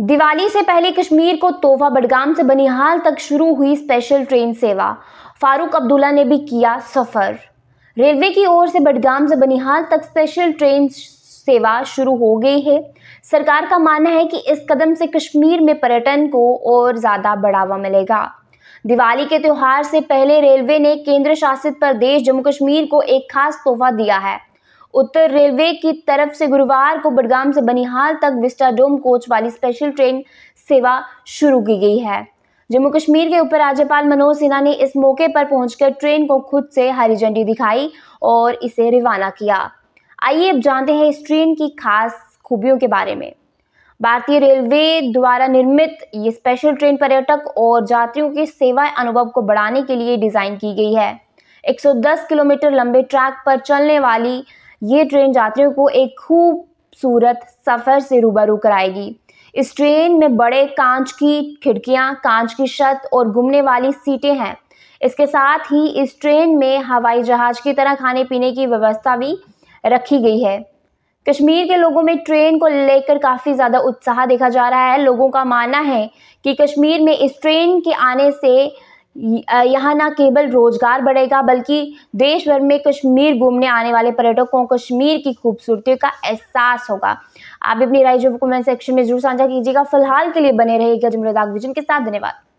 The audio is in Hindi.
दिवाली से पहले कश्मीर को तोहफा बडगाम से बनिहाल तक शुरू हुई स्पेशल ट्रेन सेवा फारूक अब्दुल्ला ने भी किया सफ़र रेलवे की ओर से बडगाम से बनिहाल तक स्पेशल ट्रेन सेवा शुरू हो गई है सरकार का मानना है कि इस कदम से कश्मीर में पर्यटन को और ज़्यादा बढ़ावा मिलेगा दिवाली के त्यौहार से पहले रेलवे ने केंद्र शासित प्रदेश जम्मू कश्मीर को एक खास तोहफा दिया है उत्तर रेलवे की तरफ से गुरुवार को बडगाम से बनिहाल तक विस्टाडोम कोच वाली स्पेशल ट्रेन सेवा शुरू की गई है जम्मू कश्मीर के उपराज्यपाल मनोज सिन्हा ने इस मौके पर पहुंचकर ट्रेन को खुद से हरी झंडी दिखाई और इसे रवाना किया आइए अब जानते हैं इस ट्रेन की खास खूबियों के बारे में भारतीय रेलवे द्वारा निर्मित ये स्पेशल ट्रेन पर्यटक और यात्रियों के सेवा अनुभव को बढ़ाने के लिए डिज़ाइन की गई है 110 किलोमीटर लंबे ट्रैक पर चलने वाली ये ट्रेन यात्रियों को एक खूबसूरत सफ़र से रूबरू कराएगी इस ट्रेन में बड़े कांच की खिड़कियां, कांच की छत और घूमने वाली सीटें हैं इसके साथ ही इस ट्रेन में हवाई जहाज की तरह खाने पीने की व्यवस्था भी रखी गई है कश्मीर के लोगों में ट्रेन को लेकर काफ़ी ज़्यादा उत्साह देखा जा रहा है लोगों का मानना है कि कश्मीर में इस ट्रेन के आने से यहाँ ना केवल रोजगार बढ़ेगा बल्कि देश भर में कश्मीर घूमने आने वाले पर्यटकों को कश्मीर की खूबसूरती का एहसास होगा आप अपनी राय जो कमेंट सेक्शन में जरूर साझा कीजिएगा फिलहाल के लिए बने रहिएगा दाग विजन के साथ धन्यवाद